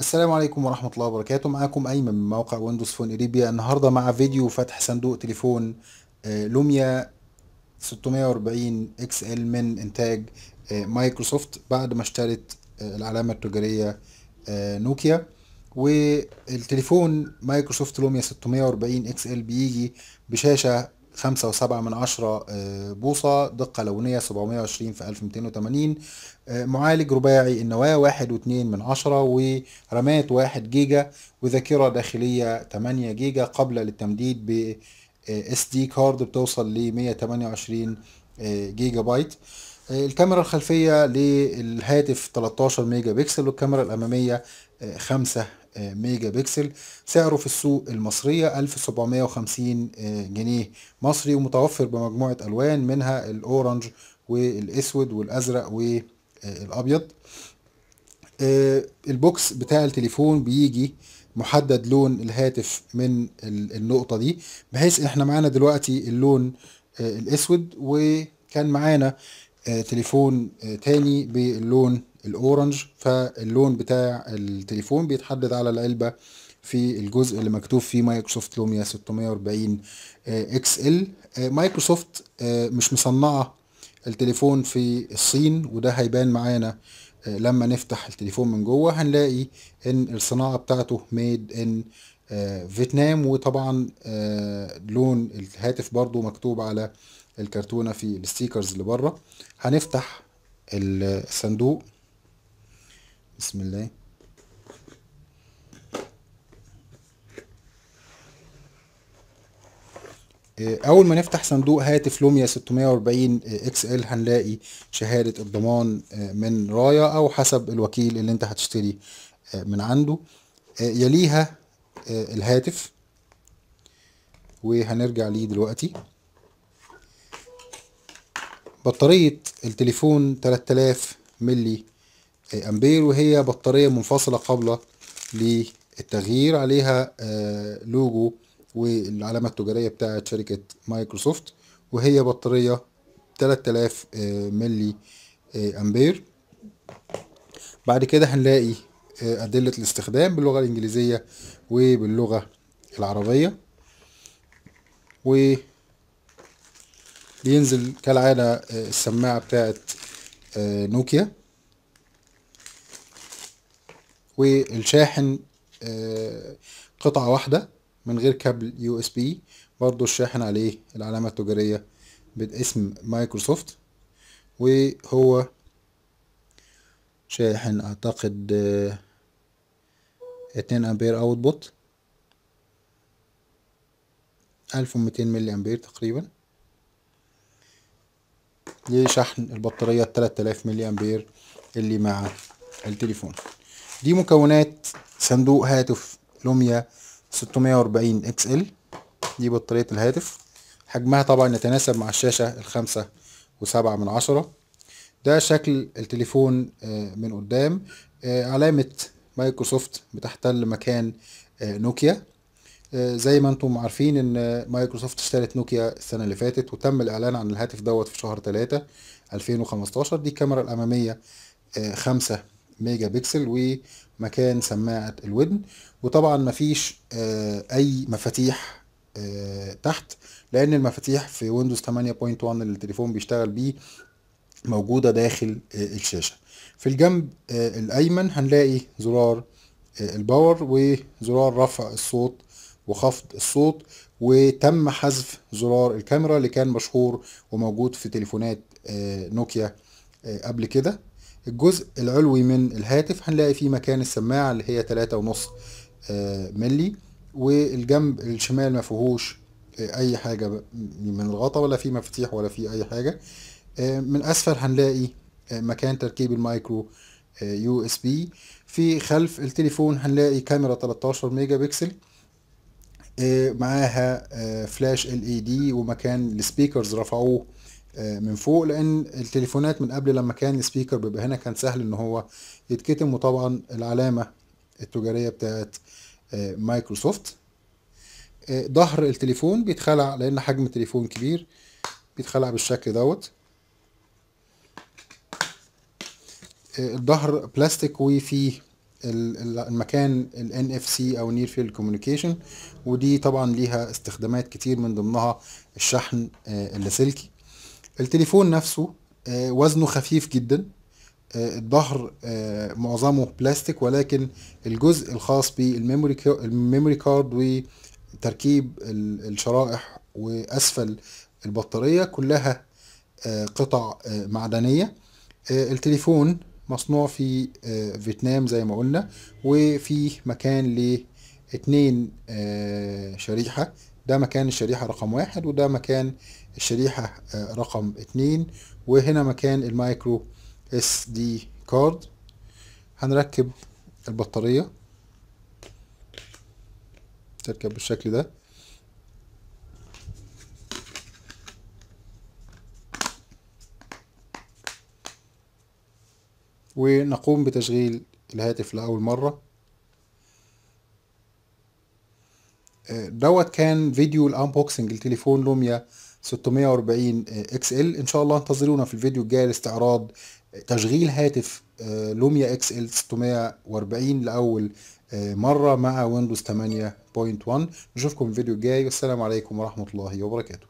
السلام عليكم ورحمة الله وبركاته معاكم أيمن من موقع ويندوز فون إريبيا النهاردة مع فيديو فتح صندوق تليفون آه، لوميا 640 اكس ال من إنتاج آه، مايكروسوفت بعد ما اشترت آه، العلامة التجارية نوكيا والتليفون مايكروسوفت لوميا 640 اكس ال بيجي بشاشة خمسة وسبعة من عشرة آه، بوصة دقة لونية 720 في 1280 آه، معالج رباعي النواة واحد واثنين من عشرة ورامات واحد جيجا وذاكرة داخلية 8 جيجا قابلة للتمديد ب اس دي كارد بتوصل ل 128 آه، جيجا بايت الكاميرا الخلفية للهاتف 13 ميجا بكسل والكاميرا الأمامية 5 ميجا بكسل سعره في السوق المصرية 1750 آه، جنيه مصري ومتوفر بمجموعة ألوان منها الأورنج والأسود والأزرق والأبيض آه، البوكس بتاع التليفون بيجي محدد لون الهاتف من النقطة دي بحيث احنا معانا دلوقتي اللون آه، الأسود وكان معانا تليفون تاني باللون الاورنج فاللون بتاع التليفون بيتحدد على العلبه في الجزء اللي مكتوب فيه مايكروسوفت لوميا 640 آه، اكس ال آه، مايكروسوفت آه، مش مصنعه التليفون في الصين وده هيبان معانا لما نفتح التليفون من جوه هنلاقي ان الصناعه بتاعته ميد ان فيتنام وطبعا لون الهاتف برضو مكتوب على الكرتونه في الستيكرز اللي بره هنفتح الصندوق بسم الله آه، اول ما نفتح صندوق هاتف لوميا 640 آه، اكس ال هنلاقي شهاده الضمان آه، من رايا او حسب الوكيل اللي انت هتشتري من عنده يليها الهاتف وهنرجع ليه دلوقتي بطاريه التليفون 3000 ملي امبير وهي بطارية منفصلة قابلة للتغيير عليها آه، لوجو والعلامة التجارية بتاعة شركة مايكروسوفت وهي بطارية 3000 آه، ملي آه، امبير بعد كده هنلاقي أدلة الاستخدام باللغة الإنجليزية وباللغة العربية وبينزل كالعادة السماعة بتاعت نوكيا والشاحن آه، قطعة واحدة من غير كابل يو اس بي برضو الشاحن عليه العلامة التجارية باسم مايكروسوفت وهو شاحن اعتقد آه، اتنين امبير اوت بوت الف ومتين ملي امبير تقريبا لشحن البطارية التلات الاف ملي امبير اللي مع التليفون دي مكونات صندوق هاتف لوميا 640 اكس ال دي بطارية الهاتف حجمها طبعا يتناسب مع الشاشة الخمسة وسبعة من عشرة ده شكل التليفون آه، من قدام آه، علامة مايكروسوفت بتحتل مكان آه، نوكيا زي ما انتم عارفين ان مايكروسوفت اشترت نوكيا السنة اللي فاتت وتم الاعلان عن الهاتف دوت في شهر تلاتة 2015 دي الكاميرا الامامية خمسة ميجا بكسل ومكان سماعة الودن وطبعا مفيش آه، أي مفاتيح آه، تحت لأن المفاتيح في ويندوز 8.1 اللي التليفون بيشتغل بيه موجودة داخل آه، الشاشة في الجنب الأيمن هنلاقي زرار الباور وزرار رفع الصوت وخفض الصوت وتم حذف زرار الكاميرا اللي كان مشهور وموجود في تليفونات نوكيا قبل كده الجزء العلوي من الهاتف هنلاقي فيه مكان السماعة اللي هي تلاتة ونص آه، ملي والجنب الشمال مفيهوش آه، اي حاجة من الغطا ولا فيه مفاتيح ولا فيه اي حاجة آه، من اسفل هنلاقي مكان تركيب المايكرو يو اس بي في خلف التليفون هنلاقي كاميرا 13 ميجا بكسل معاها فلاش ال اي دي ومكان السبيكرز رفعوه آه، من فوق لان التليفونات من قبل لما كان السبيكر بيبقى هنا كان سهل ان هو يتكتم وطبعا العلامه التجاريه بتاعت آه، مايكروسوفت آه، ظهر التليفون بيتخلع لان حجم التليفون كبير بيتخلع بالشكل دوت الظهر بلاستيك وفيه المكان ال NFC او Near Field Communication ودي طبعا ليها استخدامات كتير من ضمنها الشحن اللاسلكي التليفون نفسه آه، وزنه خفيف جدا آه، الظهر آه، معظمه بلاستيك ولكن الجزء الخاص بالميموري كارد وتركيب الشرائح واسفل البطاريه كلها قطع معدنيه التليفون مصنوع في فيتنام زي ما قلنا وفي مكان لاتنين شريحة ده مكان الشريحة رقم واحد وده مكان الشريحة آه، رقم اتنين وهنا مكان المايكرو اس دي كارد هنركب البطارية تركب بالشكل ده ونقوم بتشغيل الهاتف لأول مرة دوت كان فيديو الانبوكسنج لتليفون لوميا 640 اكس ال ان شاء الله انتظرونا في الفيديو الجاي لاستعراض آه، تشغيل هاتف آه، لوميا اكس ال 640 لاول آه، مره مع ويندوز 8.1 نشوفكم في الفيديو الجاي والسلام عليكم ورحمه الله وبركاته